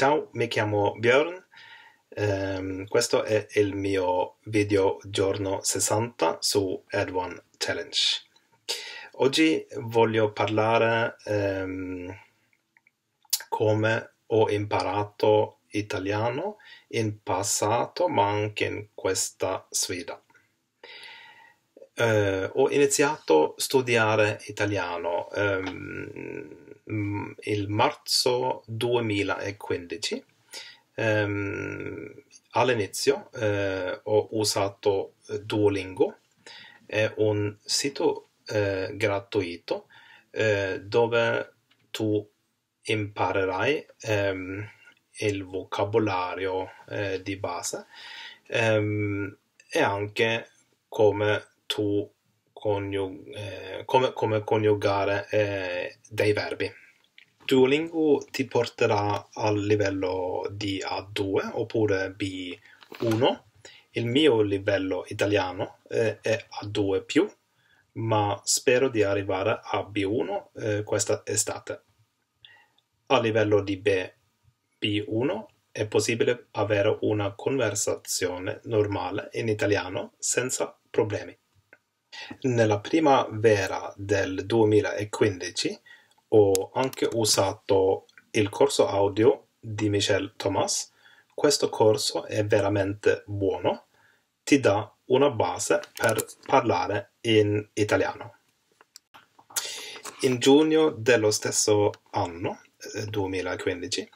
Ciao, mi chiamo Björn, um, questo è il mio video giorno 60 su Ad1 Challenge. Oggi voglio parlare um, come ho imparato italiano in passato ma anche in questa sfida. Uh, ho iniziato a studiare italiano um, il marzo 2015 um, ehm, all'inizio uh, ho usato Duolingo, è un sito uh, gratuito uh, dove tu imparerai um, il vocabolario di base um, e anche come tu Coniug- eh, come, come, coniugare eh, dei verbi. Dueling ti porterà al livello di A2 oppure B1. Il mio livello italiano eh, è A2+, ma spero di arrivare a B1 eh, questa estate. A livello di B, B1 è possibile avere una conversazione normale in italiano senza problemi. Nella primavera del 2015 ho anche usato il corso audio di Michel Thomas. Questo corso è veramente buono, ti dà una base per parlare in italiano. In giugno dello stesso anno, 2015, eh,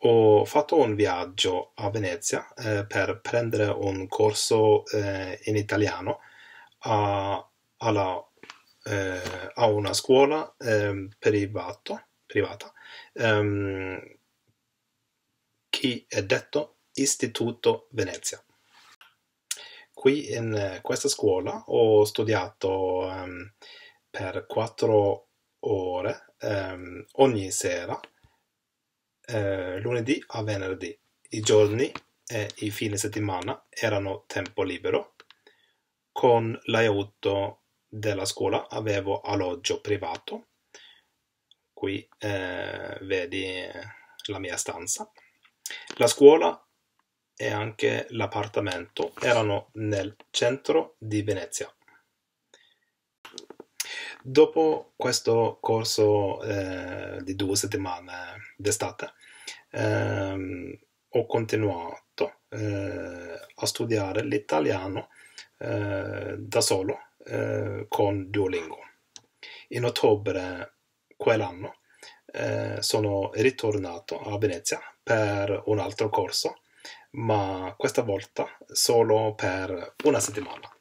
ho fatto un viaggio a Venezia eh, per prendere un corso eh, in italiano a, alla eh, ho una scuola eh, privato, privata ehm, che è detto Istituto Venezia. Qui in questa scuola ho studiato ehm, per quattro ore ehm, ogni sera, eh, lunedì a venerdì. I giorni e i fine settimana erano tempo libero con l'aiuto della scuola avevo alloggio privato, qui eh, vedi eh, la mia stanza. La scuola e anche l'appartamento erano nel centro di Venezia. Dopo questo corso eh, di due settimane d'estate eh, ho continuato eh, a studiare l'italiano eh, da solo eh, con Duolingo. In ottobre quell'anno eh, sono ritornato a Venezia per un altro corso, ma questa volta solo per una settimana.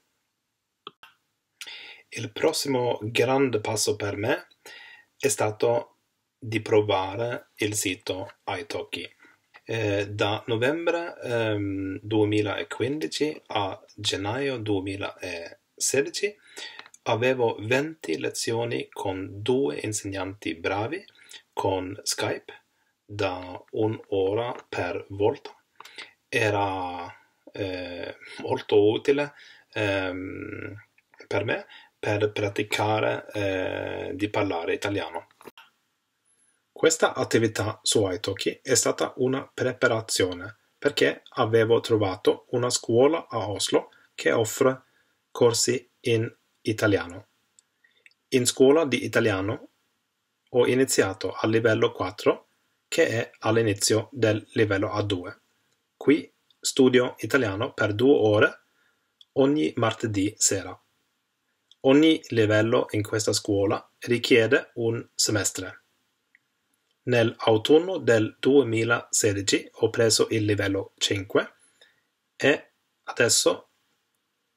Il prossimo grande passo per me è stato di provare il sito iTalki. Eh, da novembre 2015 ehm, a gennaio 2016 2016 avevo 20 lezioni con due insegnanti bravi con Skype da un'ora per volta. Era eh, molto utile ehm, per me per praticare eh, di parlare italiano. Questa attività su Italki è stata una preparazione perché avevo trovato una scuola a Oslo che offre corsi in italiano. In scuola di italiano ho iniziato al livello 4, che è all'inizio del livello A2. Qui studio italiano per due ore ogni martedì sera. Ogni livello in questa scuola richiede un semestre. Nell'autunno del 2016 ho preso il livello 5 e adesso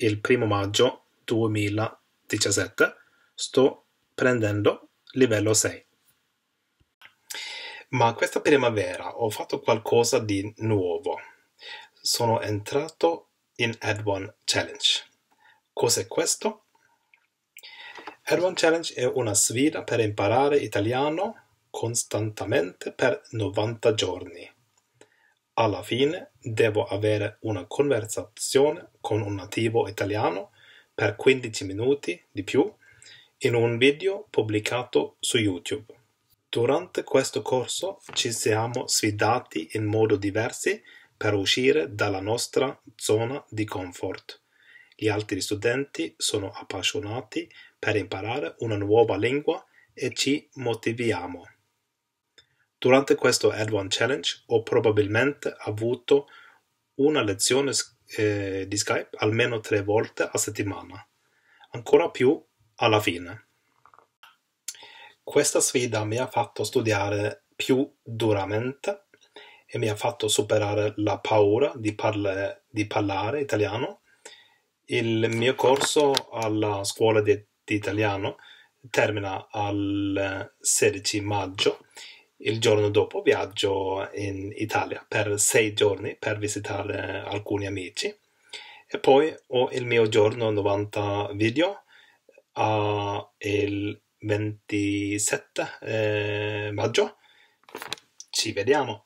il primo maggio 2017 sto prendendo livello 6. Ma questa primavera ho fatto qualcosa di nuovo. Sono entrato in Ad1 Challenge. Cos'è questo? Ad1 Challenge è una sfida per imparare italiano costantemente per 90 giorni alla fine devo avere una conversazione con un nativo italiano per 15 minuti di più in un video pubblicato su YouTube. Durante questo corso ci siamo sfidati in modo diversi per uscire dalla nostra zona di comfort. Gli altri studenti sono appassionati per imparare una nuova lingua e ci motiviamo. Durante questo Advan Challenge ho probabilmente avuto una lezione eh, di Skype almeno tre volte a settimana, ancora più alla fine. Questa sfida mi ha fatto studiare più duramente e mi ha fatto superare la paura di, parla di parlare italiano. Il mio corso alla scuola di, di italiano termina al 16 maggio il giorno dopo viaggio in Italia per sei giorni per visitare eh, alcuni amici e poi ho il mio giorno 90 video uh, il 27 eh, maggio. Ci vediamo!